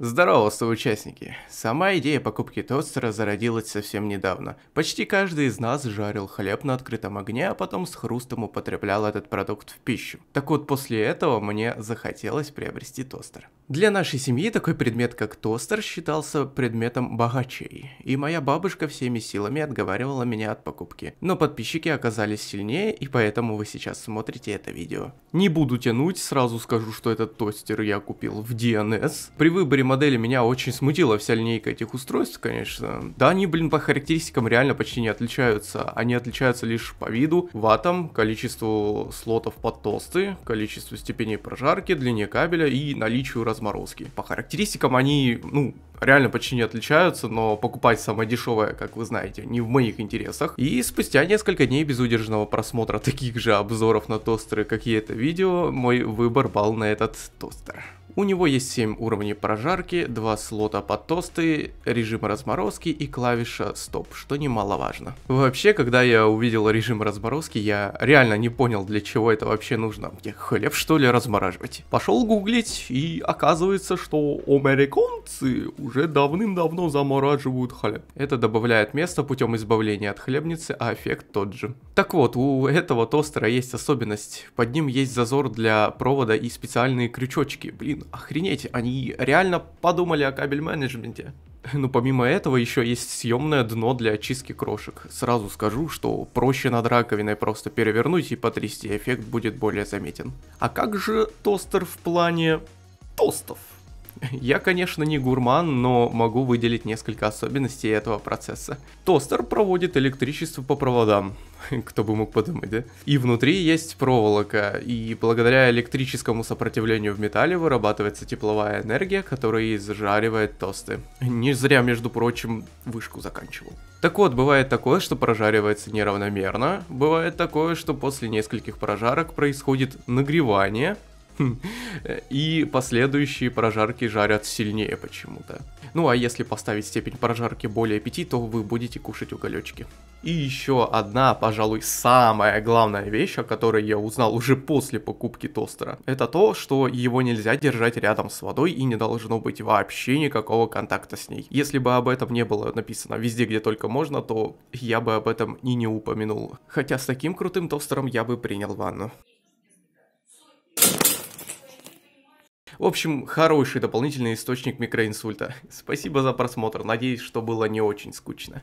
Здорово, соучастники! Сама идея покупки тостера зародилась совсем недавно. Почти каждый из нас жарил хлеб на открытом огне, а потом с хрустом употреблял этот продукт в пищу. Так вот, после этого мне захотелось приобрести тостер. Для нашей семьи такой предмет, как тостер, считался предметом богачей, и моя бабушка всеми силами отговаривала меня от покупки. Но подписчики оказались сильнее, и поэтому вы сейчас смотрите это видео. Не буду тянуть, сразу скажу, что этот тостер я купил в DNS. При выборе модели меня очень смутила вся линейка этих устройств, конечно. Да, они, блин, по характеристикам реально почти не отличаются. Они отличаются лишь по виду, ватам, количеству слотов под тосты, количеству степеней прожарки, длине кабеля и наличию разморозки. По характеристикам они, ну, реально почти не отличаются, но покупать самое дешевое, как вы знаете, не в моих интересах. И спустя несколько дней безудержного просмотра таких же обзоров на тостеры, как и это видео, мой выбор пал на этот тостер. У него есть 7 уровней прожарки, 2 слота под тосты, режим разморозки и клавиша стоп, что немаловажно. Вообще, когда я увидел режим разморозки, я реально не понял, для чего это вообще нужно. Мне хлеб что ли размораживать? Пошел гуглить, и оказывается, что американцы уже давным-давно замораживают хлеб. Это добавляет место путем избавления от хлебницы, а эффект тот же. Так вот, у этого тостера есть особенность. Под ним есть зазор для провода и специальные крючочки. Блин, охренеть, они реально подумали о кабель-менеджменте. Ну, помимо этого, еще есть съемное дно для очистки крошек. Сразу скажу, что проще над раковиной просто перевернуть и потрясти, эффект будет более заметен. А как же тостер в плане тостов? Я, конечно, не гурман, но могу выделить несколько особенностей этого процесса. Тостер проводит электричество по проводам. Кто бы мог подумать, да? И внутри есть проволока, и благодаря электрическому сопротивлению в металле вырабатывается тепловая энергия, которая изжаривает тосты. Не зря, между прочим, вышку заканчивал. Так вот, бывает такое, что прожаривается неравномерно, бывает такое, что после нескольких прожарок происходит нагревание, и последующие прожарки жарят сильнее почему-то. Ну а если поставить степень прожарки более 5, то вы будете кушать уголечки. И еще одна, пожалуй, самая главная вещь, о которой я узнал уже после покупки тостера, это то, что его нельзя держать рядом с водой и не должно быть вообще никакого контакта с ней. Если бы об этом не было написано везде, где только можно, то я бы об этом и не упомянул. Хотя с таким крутым тостером я бы принял ванну. В общем, хороший дополнительный источник микроинсульта. Спасибо за просмотр, надеюсь, что было не очень скучно.